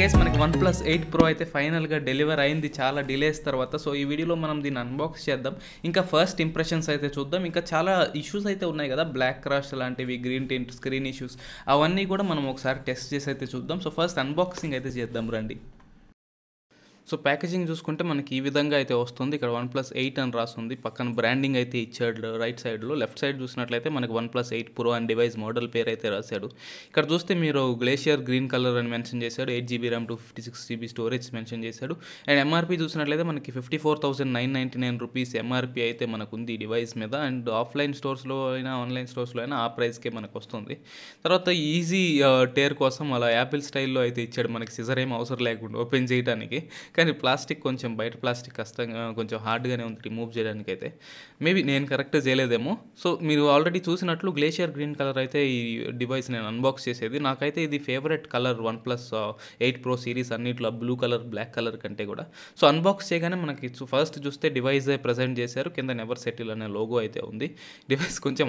guys మనకి OnePlus eight pro అయితే ఫైనల్గా డెలివర్ అయింది చాలా డిలేస్ తర్వాత సో ఈ వీడియోలో మనం దీన్ని అన్బాక్స్ చేద్దాం ఇంకా ఫస్ట్ ఇంప్రెషన్స్ అయితే చూద్దాం ఇంకా చాలా ఇష్యూస్ అయితే ఉన్నాయి కదా బ్లాక్ క్రాష్ లాంటివి గ్రీన్ టింట్ స్క్రీన్ ఇష్యూస్ అవన్నీ కూడా మనం ఒకసారి టెస్ట్ చేసి అయితే చూద్దాం సో ఫస్ట్ అన్బాక్సింగ్ అయితే చేద్దాం రండి సో ప్యాకేజింగ్ చూసుకుంటే మనకి ఈ విధంగా అయితే వస్తుంది ఇక్కడ వన్ ప్లస్ ఎయిట్ అని రాస్తుంది పక్కన బ్రాండింగ్ అయితే ఇచ్చాడు రైట్ సైడ్లో లెఫ్ట్ సైడ్ చూసినట్లయితే మనకి OnePlus eight pro and device model పేరు అయితే రాశాడు ఇక్కడ చూస్తే మీరు గ్లేషియర్ గ్రీన్ కలర్ అని మెన్షన్ చేశాడు eight GB RAM two fifty six GB storage mention చేశాడు అండ్ ఎంఆర్పీ చూసినట్లయితే మనకి fifty four thousand nine ninety nine rupees MRP అయితే మనకు ఉంది డివైస్ మీద అండ్ ఆఫ్లైన్ స్టోర్స్లో అయినా ఆన్లైన్ స్టోర్స్లో అయినా ఆ ప్రైస్కే మనకు వస్తుంది తర్వాత ఈజీ టేర్ కోసం అలా యాపిల్ స్టైల్లో అయితే ఇచ్చాడు మనకి సిజర్ ఏం అవసరం లేకుండా ఓపెన్ చేయడానికి కానీ ప్లాస్టిక్ కొంచెం బయట ప్లాస్టిక్ కష్టంగా కొంచెం హార్డ్గానే ఉంది రిమూవ్ చేయడానికి అయితే మేబీ నేను కరెక్ట్ చేయలేదేమో సో మీరు ఆల్రెడీ చూసినట్లు గ్లేషియర్ గ్రీన్ కలర్ అయితే ఈ డివైస్ నేను అన్బాక్స్ చేసేది నాకైతే ఇది favourite colour OnePlus eight pro series అన్నిట్లో బ్లూ కలర్ బ్లాక్ కలర్ కంటే కూడా సో అన్బాక్స్ చేయగానే మనకి ఫస్ట్ చూస్తే డివైస్ ప్రజెంట్ చేశారు కింద నెవర్ సెటిల్ అనే లోగో అయితే ఉంది డివైస్ కొంచెం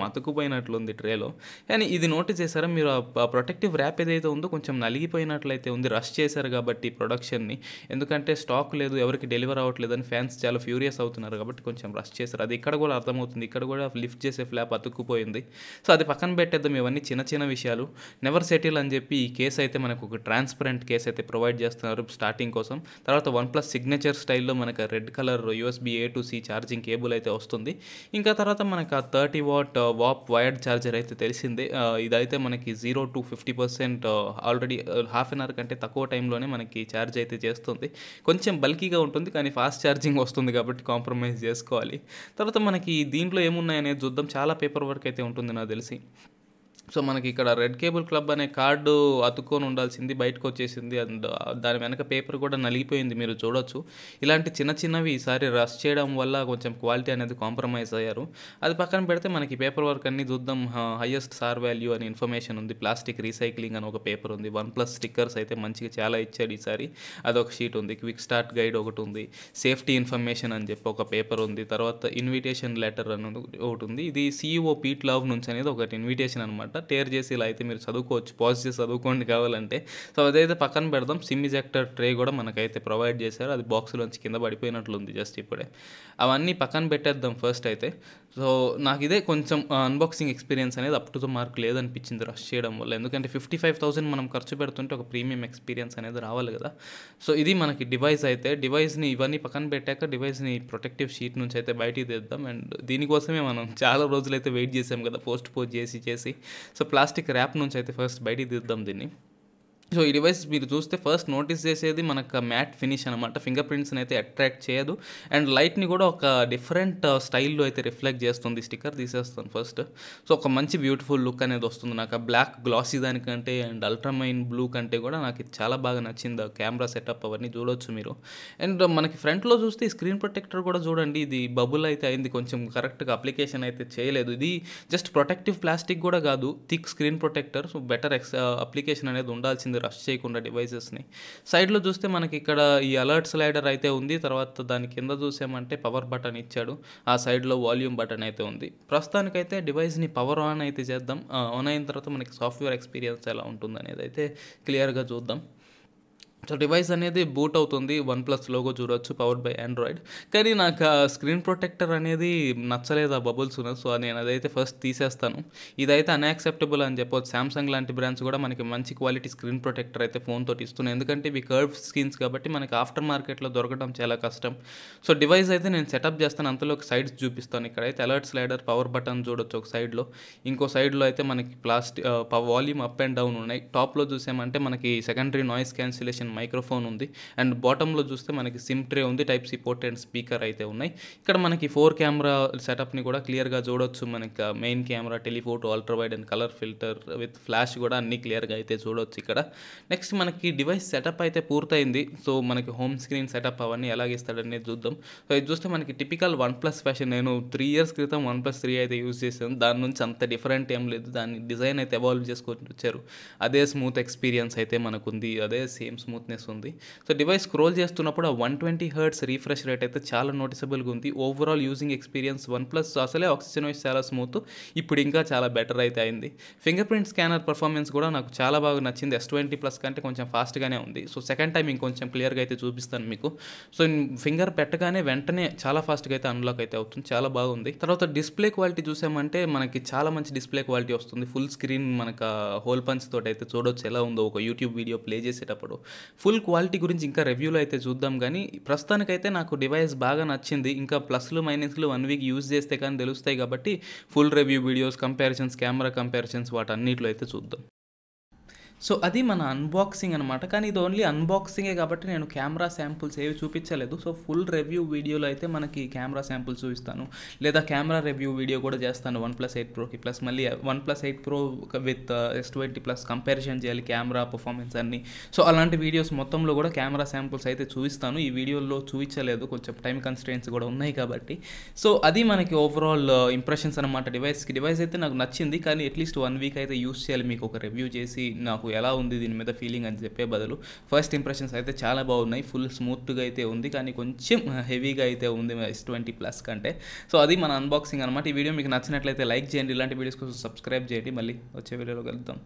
ఉంది ట్రేలో కానీ ఇది నోటీస్ చేశారా మీరు ఆ ప్రొటెక్టివ్ ర్యాప్ ఏదైతే ఉందో కొంచెం నలిగిపోయినట్లయితే ఉంది రష్ చేశారు కాబట్టి ప్రొడక్షన్ని ఎందుకంటే అంటే స్టాక్ లేదు ఎవరికి డెలివర్ అవ్వట్లేదు అని ఫ్యాన్స్ చాలా ఫ్యూరియస్ అవుతున్నారు కాబట్టి కొంచెం రష్ చేశారు అది ఇక్కడ కూడా అర్థమవుతుంది ఇక్కడ కూడా లిఫ్ట్ చేసే ఫ్లాప్ అతుక్కుపోయింది సో అది పక్కన పెట్టేద్దాం ఇవన్నీ చిన్న చిన్న విషయాలు నెవర్ సెటిల్ అని చెప్పి ఈ కేసు అయితే మనకు ఒక ట్రాన్స్పరెంట్ కేసు అయితే ప్రొవైడ్ చేస్తున్నారు స్టార్టింగ్ కోసం తర్వాత వన్ ప్లస్ సిగ్నేచర్ స్టైల్లో మనకు red colour USB A to C charging cable అయితే వస్తుంది ఇంకా తర్వాత మనకు ఆ thirty watt warp wired charger అయితే తెలిసిందే ఇదైతే మనకి zero to fifty percent already half an hour కంటే తక్కువ టైంలోనే మనకి ఛార్జ్ అయితే చేస్తుంది కొంచెం బల్కీగా ఉంటుంది కానీ ఫాస్ట్ ఛార్జింగ్ వస్తుంది కాబట్టి కాంప్రమైజ్ చేసుకోవాలి తర్వాత మనకి దీంట్లో ఏమున్నాయనేది చూద్దాం చాలా పేపర్ వర్క్ అయితే ఉంటుంది నాకు తెలిసి సో మనకి ఇక్కడ రెడ్ కేబుల్ క్లబ్ అనే కార్డు అతుక్కొని ఉండాల్సింది బయటకు వచ్చేసింది అండ్ దాని వెనక పేపర్ కూడా నలిగిపోయింది మీరు చూడొచ్చు ఇలాంటి చిన్న చిన్నవి ఈసారి రష్ చేయడం వల్ల కొంచెం క్వాలిటీ అనేది కాంప్రమైజ్ అయ్యారు అది పక్కన పెడితే మనకి పేపర్ వర్క్ అన్ని చూద్దాం హయ్యెస్ట్ సార్ వాల్యూ అని ఇన్ఫర్మేషన్ ఉంది ప్లాస్టిక్ రీసైక్లింగ్ అని ఒక పేపర్ ఉంది వన్ ప్లస్ స్టిక్కర్స్ అయితే మంచిగా చాలా ఇచ్చాడు ఈసారి అదొక షీట్ ఉంది క్విక్ స్టార్ట్ గైడ్ ఒకటి ఉంది సేఫ్టీ ఇన్ఫర్మేషన్ అని చెప్పి ఒక పేపర్ ఉంది తర్వాత ఇన్విటేషన్ లెటర్ అని ఒకటి ఉంది ఇది సీఈఓ పీట్ లవ్ నుంచి అనేది ఒకటి ఇన్విటేషన్ అనమాట టేర్ చేసి ఇలా అయితే మీరు చదువుకోవచ్చు పాజ్ చేసి చదువుకోండి కావాలంటే సో అదైతే పక్కన పెడదాం సిమ్ ఇజెక్టర్ ట్రే కూడా మనకైతే ప్రొవైడ్ చేశారు అది బాక్స్లోంచి కింద పడిపోయినట్లుంది జస్ట్ ఇప్పుడే అవన్నీ పక్కన పెట్టేద్దాం ఫస్ట్ అయితే సో నాకు ఇదే కొంచెం అన్బాక్సింగ్ ఎక్స్పీరియన్స్ అనేది అప్ టు ద మార్క్ లేదనిపించింది రష్ చేయడం వల్ల ఎందుకంటే ఫిఫ్టీ ఫైవ్ థౌసండ్ మనం ఖర్చు పెడుతుంటే ఒక ప్రీమియం ఎక్స్పీరియన్స్ అనేది రావాలి కదా సో ఇది మనకి డివైస్ అయితే డివైస్ని ఇవన్నీ పక్కన పెట్టాక డివైస్ని ప్రొటెక్టివ్ షీట్ నుంచి అయితే బయటికి తెద్దాం అండ్ దీనికోసమే మనం చాలా రోజులైతే వెయిట్ చేసాం కదా పోస్ట్ పోస్ట్ చేసి చేసి సో ప్లాస్టిక్ ర్యాప్ నుంచి అయితే ఫస్ట్ బయటికి తీద్దాం దీన్ని సో ఈ డివైస్ మీరు చూస్తే ఫస్ట్ నోటీస్ చేసేది మనకు మ్యాట్ ఫినిష్ అనమాట ఫింగర్ ప్రింట్స్ని అయితే అట్రాక్ట్ చేయదు అండ్ లైట్ని కూడా ఒక డిఫరెంట్ స్టైల్లో uh, అయితే రిఫ్లెక్ట్ చేస్తుంది స్టిక్కర్ తీసేస్తాను ఫస్ట్ సో ఒక మంచి బ్యూటిఫుల్ లుక్ అనేది వస్తుంది నాకు ఆ బ్లాక్ గ్లాసీ దానికంటే అండ్ అల్ట్రామైన్ బ్లూ కంటే కూడా నాకు చాలా బాగా నచ్చింది కెమెరా సెటప్ అవన్నీ చూడొచ్చు మీరు అండ్ మనకి ఫ్రంట్లో చూస్తే స్క్రీన్ ప్రొటెక్టర్ కూడా చూడండి ఇది బబుల్ అయితే అయింది కొంచెం కరెక్ట్గా అప్లికేషన్ అయితే చేయలేదు ఇది జస్ట్ ప్రొటెక్టివ్ ప్లాస్టిక్ కూడా కాదు thick screen protector so better X application అనేది ఉండాల్సింది రష్ చేయకుండా డివైసెస్ని సైడ్లో చూస్తే మనకి ఇక్కడ ఈ అలర్ట్ స్లైడర్ అయితే ఉంది తర్వాత దాని కింద చూసామంటే పవర్ బటన్ ఇచ్చాడు ఆ సైడ్లో వాల్యూమ్ బటన్ అయితే ఉంది ప్రస్తుతానికైతే డివైస్ని పవర్ ఆన్ అయితే చేద్దాం ఆన్ అయిన తర్వాత మనకి సాఫ్ట్వేర్ ఎక్స్పీరియన్స్ ఎలా ఉంటుంది అనేది అయితే క్లియర్గా చూద్దాం సో డివైస్ అనేది బూట్ అవుతుంది వన్ ప్లస్ లోగో చూడొచ్చు పవర్డ్ బై ఆండ్రాయిడ్ కానీ నాకు ఆ స్క్రీన్ ప్రొటెక్టర్ అనేది నచ్చలేదు ఆ బబుల్స్ సో నేను అదైతే ఫస్ట్ తీసేస్తాను ఇదైతే అన్యాక్సెప్టబుల్ అని చెప్పవచ్చు శాంసంగ్ లాంటి బ్రాండ్స్ కూడా మనకి మంచి క్వాలిటీ స్క్రీన్ ప్రొటెక్టర్ అయితే ఫోన్తో ఇస్తున్నాయి ఎందుకంటే ఇవి కర్వ్ స్క్రీన్స్ కాబట్టి మనకి ఆఫ్టర్ మార్కెట్లో దొరకడం చాలా కష్టం సో డివైస్ అయితే నేను సెటప్ చేస్తాను అంతలో ఒక సైడ్స్ చూపిస్తాను ఇక్కడ అయితే అలర్ట్ స్లైడర్ పవర్ బటన్ చూడొచ్చు ఒక సైడ్లో ఇంకో సైడ్లో అయితే మనకి plastic volume up and down ఉన్నాయి టాప్లో చూసామంటే మనకి సెకండరీ నాయిస్ క్యాన్సిలేషన్ మైక్రోఫోన్ ఉంది అండ్ బాటంలో చూస్తే మనకి సిమ్ ట్రే ఉంది type C port and speaker అయితే ఉన్నాయి ఇక్కడ మనకి ఫోర్ కెమెరా సెటప్ని కూడా క్లియర్గా చూడొచ్చు మనకి main camera telephoto ultra wide and colour filter with flash కూడా అన్ని క్లియర్గా అయితే చూడొచ్చు ఇక్కడ నెక్స్ట్ మనకి డివైస్ సెటప్ అయితే పూర్తయింది సో మనకి హోమ్ స్క్రీన్ సెటప్ అవన్నీ ఎలాగ ఇస్తాడనేది చూద్దాం సో ఇది చూస్తే మనకి టిపికల్ వన్ ప్లస్ ఫ్యాషన్ నేను త్రీ ఇయర్స్ క్రితం వన్ ప్లస్ త్రీ అయితే యూజ్ చేశాను దాని నుంచి అంత డిఫరెంట్ ఏం లేదు దాని డిజైన్ అయితే ఎవాల్వ్ చేసుకొని వచ్చారు అదే స్మూత్ ఎక్స్పీరియన్స్ అయితే మనకుంది అదే సేమ్ స్మూత్ స్మూత్నెస్ ఉంది సో డివైస్ స్క్రోల్ చేస్తున్నప్పుడు ఆ one twenty hertz refresh rate అయితే చాలా నోటిసబుల్గా ఉంది overall using experience OnePlus అసలే ఆక్సిజన్ వైస్ చాలా స్మూత్ ఇప్పుడు ఇంకా చాలా బెటర్ అయితే అయింది ఫింగర్ ప్రింట్ స్కానర్ పర్ఫార్మెన్స్ కూడా నాకు చాలా బాగా నచ్చింది ఎస్ ట్వంటీ ప్లస్ కంటే కొంచెం ఫాస్ట్గానే ఉంది సో సెకండ్ టైం ఇంకొంచెం క్లియర్గా అయితే చూపిస్తాను మీకు సో ఫింగర్ పెట్టగానే వెంటనే చాలా ఫాస్ట్గా అయితే అన్లాక్ అయితే అవుతుంది చాలా బాగుంది తర్వాత డిస్ప్లే క్వాలిటీ చూసామంటే మనకి చాలా మంచి డిస్ప్లే క్వాలిటీ వస్తుంది ఫుల్ స్క్రీన్ మనకు హోల్ పంచ్ తోటి అయితే చూడొచ్చు ఎలా ఉందో ఒక యూట్యూబ్ వీడియో ప్లే చేసేటప్పుడు ఫుల్ క్వాలిటీ గురించి ఇంకా రివ్యూలో అయితే చూద్దాం కానీ ప్రస్తుతానికైతే నాకు డివైస్ బాగా నచ్చింది ఇంకా ప్లస్లు మైనస్లు వన్ వీక్ యూజ్ చేస్తే కానీ తెలుస్తాయి కాబట్టి full review videos comparisons camera comparisons వాటన్నిటిలో అయితే చూద్దాం సో అది మన అన్బాక్సింగ్ అనమాట కానీ ఇది ఓన్లీ అన్బాక్సింగే కాబట్టి నేను కెమెరా శాంపుల్స్ ఏవి చూపించలేదు సో ఫుల్ రివ్యూ వీడియోలో అయితే మనకి కెమెరా శాంపుల్స్ చూపిస్తాను లేదా కెమెరా రివ్యూ వీడియో కూడా చేస్తాను వన్ ప్లస్ ఎయిట్ ప్రోకి ప్లస్ మళ్ళీ OnePlus eight pro with S twenty plus comparison చేయాలి కెమెరా పర్ఫార్మెన్స్ అన్ని సో అలాంటి వీడియోస్ మొత్తంలో కూడా కెమెరా శాంపుల్స్ అయితే చూపిస్తాను ఈ వీడియోలో చూపించలేదు కొంచెం టైం కన్స్టెంట్స్ కూడా ఉన్నాయి కాబట్టి సో అది మనకి ఓవరాల్ ఇంప్రెషన్స్ అనమాట డివైస్కి డివైస్ అయితే నాకు నచ్చింది కానీ అట్లీస్ట్ వన్ వీక్ అయితే యూస్ చేయాలి మీకు ఒక రివ్యూ చేసి నాకు ఎలా ఉంది దీని మీద ఫీలింగ్ అని చెప్పే బదులు ఫస్ట్ ఇంప్రెషన్స్ అయితే చాలా బాగున్నాయి ఫుల్ స్మూత్గా అయితే ఉంది కానీ కొంచెం హెవీగా అయితే ఉంది ఎస్ ట్వంటీ ప్లస్ కంటే సో అది మన అన్బాక్సింగ్ అనమాట ఈ వీడియో మీకు నచ్చినట్లయితే లైక్ చేయండి ఇలాంటి వీడియోస్ కోసం సబ్స్క్రైబ్ చేయండి మళ్ళీ వచ్చే వీడియోలో కలుద్దాం